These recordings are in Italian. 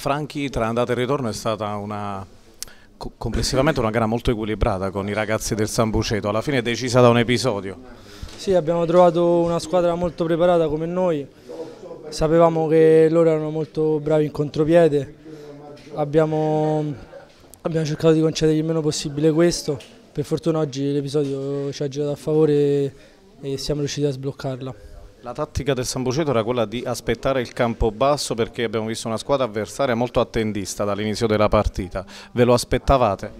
Franchi tra andata e ritorno è stata una, complessivamente una gara molto equilibrata con i ragazzi del San Buceto, alla fine è decisa da un episodio. Sì, abbiamo trovato una squadra molto preparata come noi, sapevamo che loro erano molto bravi in contropiede, abbiamo, abbiamo cercato di concedergli il meno possibile questo, per fortuna oggi l'episodio ci ha girato a favore e siamo riusciti a sbloccarla. La tattica del Sambuceto era quella di aspettare il campo basso perché abbiamo visto una squadra avversaria molto attendista dall'inizio della partita. Ve lo aspettavate?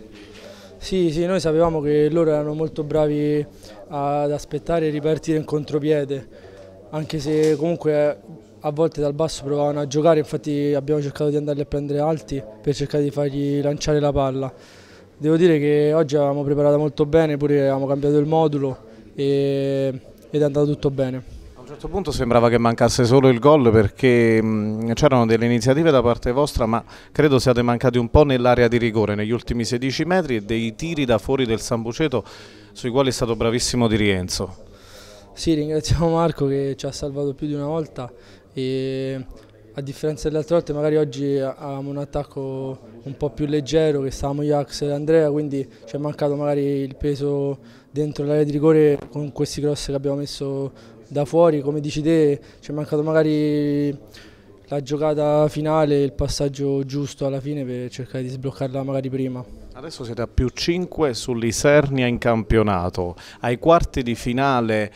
Sì, sì, noi sapevamo che loro erano molto bravi ad aspettare e ripartire in contropiede, anche se comunque eh, a volte dal basso provavano a giocare, infatti abbiamo cercato di andarli a prendere alti per cercare di fargli lanciare la palla. Devo dire che oggi avevamo preparato molto bene, pure avevamo cambiato il modulo e, ed è andato tutto bene. A un certo punto sembrava che mancasse solo il gol perché c'erano delle iniziative da parte vostra ma credo siate mancati un po' nell'area di rigore negli ultimi 16 metri e dei tiri da fuori del Sambuceto sui quali è stato bravissimo Di Rienzo. Sì, ringraziamo Marco che ci ha salvato più di una volta e a differenza delle altre volte magari oggi avevamo un attacco un po' più leggero che stavamo io, Axel e Andrea quindi ci è mancato magari il peso dentro l'area di rigore con questi cross che abbiamo messo da fuori, come dici te, ci è mancato magari la giocata finale, il passaggio giusto alla fine per cercare di sbloccarla magari prima. Adesso siete a più 5 sull'Isernia in campionato, ai quarti di finale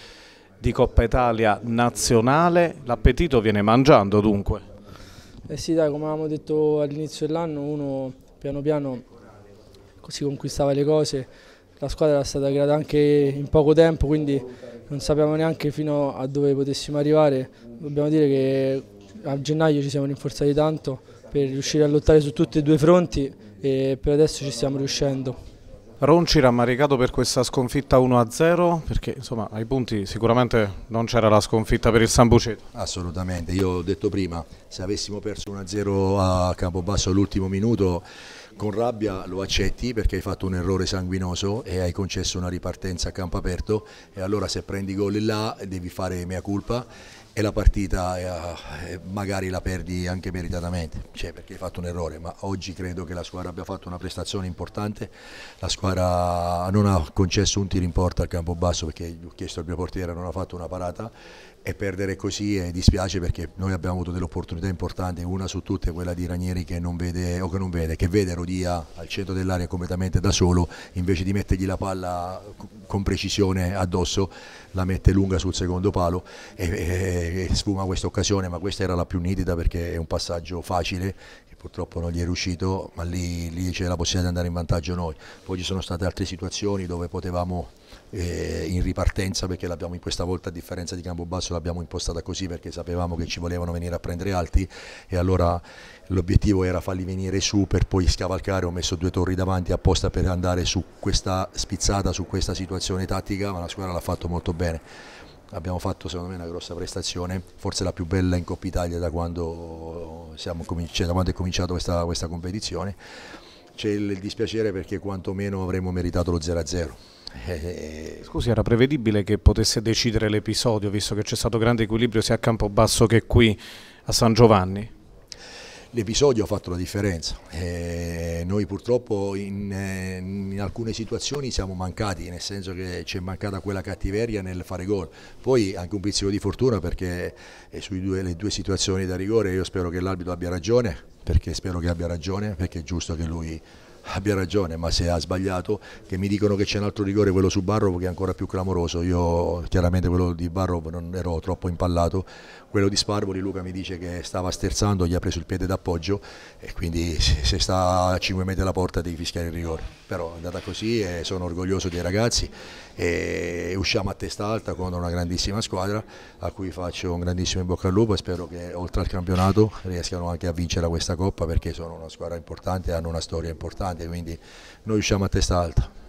di Coppa Italia nazionale, l'appetito viene mangiando dunque? Eh sì dai, come avevamo detto all'inizio dell'anno, uno piano piano si conquistava le cose, la squadra era stata creata anche in poco tempo, quindi non sapevamo neanche fino a dove potessimo arrivare, dobbiamo dire che a gennaio ci siamo rinforzati tanto per riuscire a lottare su tutti e due fronti e per adesso ci stiamo riuscendo. Ronci rammaricato per questa sconfitta 1-0 perché insomma ai punti sicuramente non c'era la sconfitta per il San Buceto. Assolutamente, io ho detto prima, se avessimo perso 1-0 a Campobasso all'ultimo minuto con rabbia lo accetti perché hai fatto un errore sanguinoso e hai concesso una ripartenza a campo aperto e allora se prendi gol là devi fare mea colpa e la partita eh, eh, magari la perdi anche meritatamente, cioè perché hai fatto un errore, ma oggi credo che la squadra abbia fatto una prestazione importante, la squadra non ha concesso un tiro in porta al campo basso perché gli ho chiesto al mio portiere, non ha fatto una parata e perdere così e eh, dispiace perché noi abbiamo avuto delle opportunità importanti, una su tutte quella di Ranieri che non vede o che non vede, che vede Rodia al centro dell'area completamente da solo, invece di mettergli la palla con precisione addosso, la mette lunga sul secondo palo e, e, e sfuma questa occasione, ma questa era la più nitida perché è un passaggio facile purtroppo non gli è riuscito, ma lì, lì c'è la possibilità di andare in vantaggio noi. Poi ci sono state altre situazioni dove potevamo eh, in ripartenza perché l'abbiamo questa volta a differenza di Campobasso l'abbiamo impostata così perché sapevamo che ci volevano venire a prendere alti e allora l'obiettivo era farli venire su per poi scavalcare, ho messo due torri davanti apposta per andare su questa spizzata, su questa situazione tattica, ma la squadra l'ha fatto molto bene. Abbiamo fatto secondo me una grossa prestazione, forse la più bella in Coppa Italia da quando, cioè da quando è cominciata questa, questa competizione. C'è il dispiacere perché quantomeno avremmo meritato lo 0-0. Eh, eh, Scusi, era prevedibile che potesse decidere l'episodio, visto che c'è stato grande equilibrio sia a campo basso che qui a San Giovanni? L'episodio ha fatto la differenza. Eh, noi purtroppo in, eh, in, alcune situazioni siamo mancati, nel senso che ci è mancata quella cattiveria nel fare gol. Poi anche un pizzico di fortuna perché è sulle due situazioni da rigore io spero che l'arbitro abbia ragione, perché spero che abbia ragione, perché è giusto che lui abbia ragione, ma se ha sbagliato, che mi dicono che c'è un altro rigore, quello su Barrov, che è ancora più clamoroso. Io chiaramente quello di Barrov non ero troppo impallato, quello di Sparvoli Luca mi dice che stava sterzando, gli ha preso il piede d'appoggio e quindi se sta a 5 metri alla porta devi fischiare il rigore. Però è andata così e sono orgoglioso dei ragazzi e usciamo a testa alta con una grandissima squadra a cui faccio un grandissimo in bocca al lupo e spero che oltre al campionato riescano anche a vincere questa coppa perché sono una squadra importante e hanno una storia importante grande, quindi noi usciamo a testa alta.